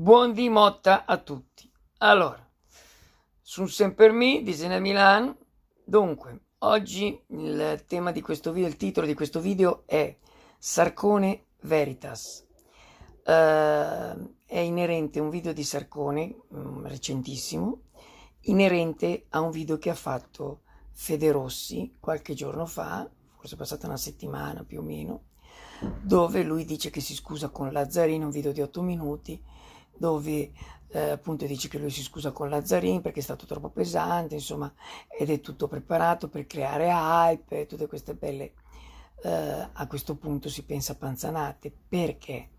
Buon di motta a tutti. Allora, su sempre Me di Sena Milan. Dunque, oggi il tema di questo video, il titolo di questo video è Sarcone Veritas. Uh, è inerente a un video di Sarcone, mh, mm, recentissimo, inerente a un video che ha fatto Fede Rossi qualche giorno fa, forse è passata una settimana più o meno, dove lui dice che si scusa con Lazzarino, un video di 8 minuti, dove eh, appunto dice che lui si scusa con Lazzarin perché è stato troppo pesante, insomma, ed è tutto preparato per creare hype e tutte queste belle... Eh, a questo punto si pensa panzanate perché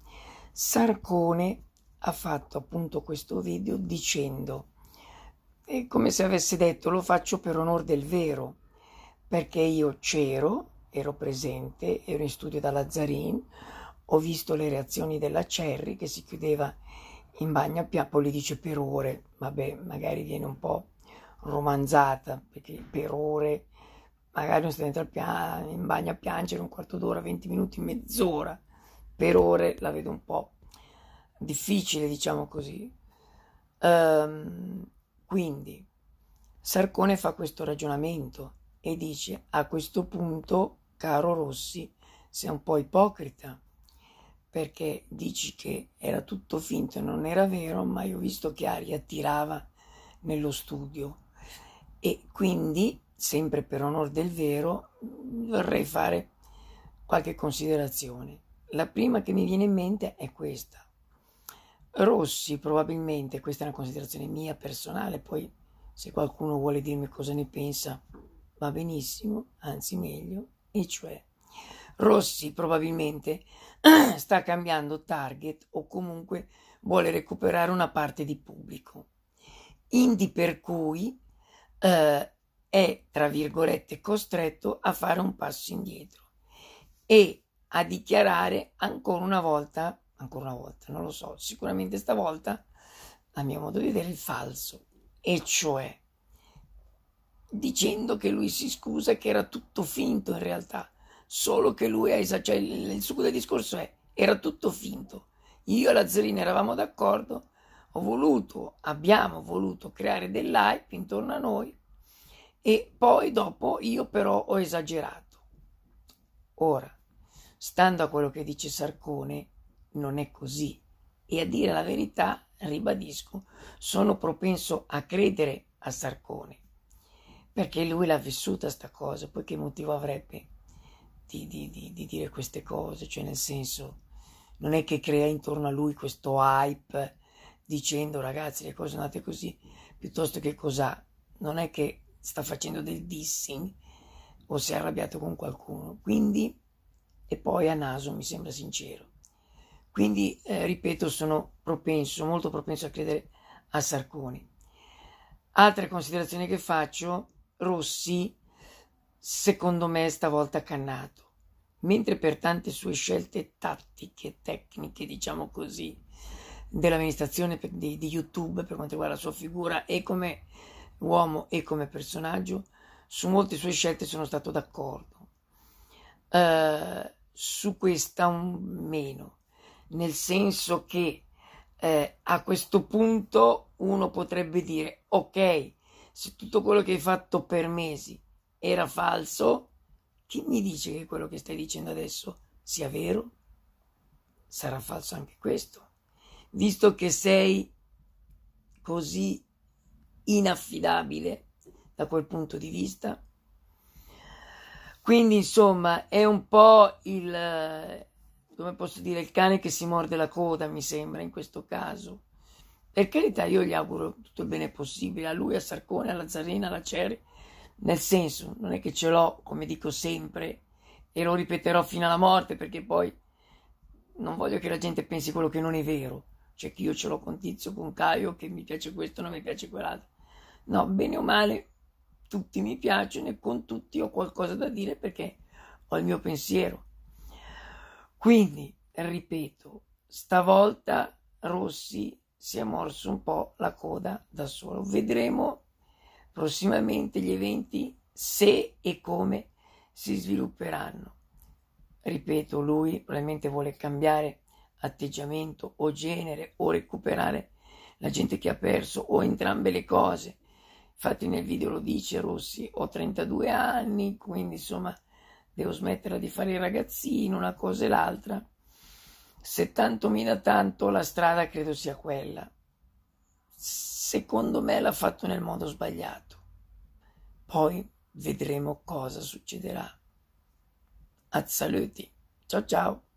Sarcone ha fatto appunto questo video dicendo è come se avesse detto lo faccio per onor del vero perché io c'ero ero presente ero in studio da Lazzarin ho visto le reazioni della Cerri che si chiudeva in bagno a Piapoli dice per ore, vabbè, magari viene un po' romanzata, perché per ore, magari non si entra in bagno a piangere un quarto d'ora, venti minuti, mezz'ora, per ore la vedo un po' difficile, diciamo così. Um, quindi Sarcone fa questo ragionamento e dice a questo punto, caro Rossi, sei un po' ipocrita perché dici che era tutto finto e non era vero, ma io ho visto che aria tirava nello studio e quindi, sempre per onor del vero, vorrei fare qualche considerazione. La prima che mi viene in mente è questa. Rossi probabilmente, questa è una considerazione mia personale, poi se qualcuno vuole dirmi cosa ne pensa va benissimo, anzi meglio, e cioè Rossi probabilmente sta cambiando target o comunque vuole recuperare una parte di pubblico. Indi per cui eh, è, tra virgolette, costretto a fare un passo indietro e a dichiarare ancora una volta, ancora una volta, non lo so, sicuramente stavolta, a mio modo di vedere, il falso, e cioè dicendo che lui si scusa che era tutto finto in realtà solo che lui ha cioè il, il succo del discorso è era tutto finto. Io e la Zerina eravamo d'accordo, ho voluto, abbiamo voluto creare dell'hype intorno a noi e poi dopo io però ho esagerato. Ora, stando a quello che dice Sarcone, non è così e a dire la verità, ribadisco, sono propenso a credere a Sarcone perché lui l'ha vissuta sta cosa, poi che motivo avrebbe? di, di, di, di dire queste cose, cioè nel senso non è che crea intorno a lui questo hype dicendo ragazzi le cose sono andate così, piuttosto che cos'ha, non è che sta facendo del dissing o si è arrabbiato con qualcuno, quindi, e poi a naso mi sembra sincero. Quindi, eh, ripeto, sono propenso, molto propenso a credere a Sarconi. Altre considerazioni che faccio, Rossi secondo me, stavolta cannato. Mentre per tante sue scelte tattiche, tecniche, diciamo così, dell'amministrazione di, di YouTube per quanto riguarda la sua figura e come uomo e come personaggio, su molte sue scelte sono stato d'accordo. Uh, su questa un meno, nel senso che eh, a questo punto uno potrebbe dire ok, se tutto quello che hai fatto per mesi era falso, chi mi dice che quello che stai dicendo adesso sia vero? Sarà falso anche questo, visto che sei così inaffidabile da quel punto di vista. Quindi, insomma, è un po' il come posso dire, il cane che si morde la coda, mi sembra in questo caso. Per carità, io gli auguro tutto il bene possibile a lui, a Sarcone, a Lazzarina, alla Ceri, nel senso, non è che ce l'ho, come dico sempre, e lo ripeterò fino alla morte perché poi non voglio che la gente pensi quello che non è vero, cioè che io ce l'ho con Tizio, con Caio, che mi piace questo, non mi piace quell'altro. No, bene o male, tutti mi piacciono e con tutti ho qualcosa da dire perché ho il mio pensiero. Quindi, ripeto, stavolta Rossi si è morso un po' la coda da solo. Vedremo prossimamente gli eventi se e come si svilupperanno. Ripeto, lui probabilmente vuole cambiare atteggiamento o genere o recuperare la gente che ha perso o entrambe le cose. Infatti nel video lo dice Rossi, ho 32 anni, quindi insomma devo smetterla di fare il ragazzino, una cosa e l'altra. Se tanto mi da tanto la strada credo sia quella secondo me l'ha fatto nel modo sbagliato. Poi vedremo cosa succederà. Azzaluti. Ciao ciao.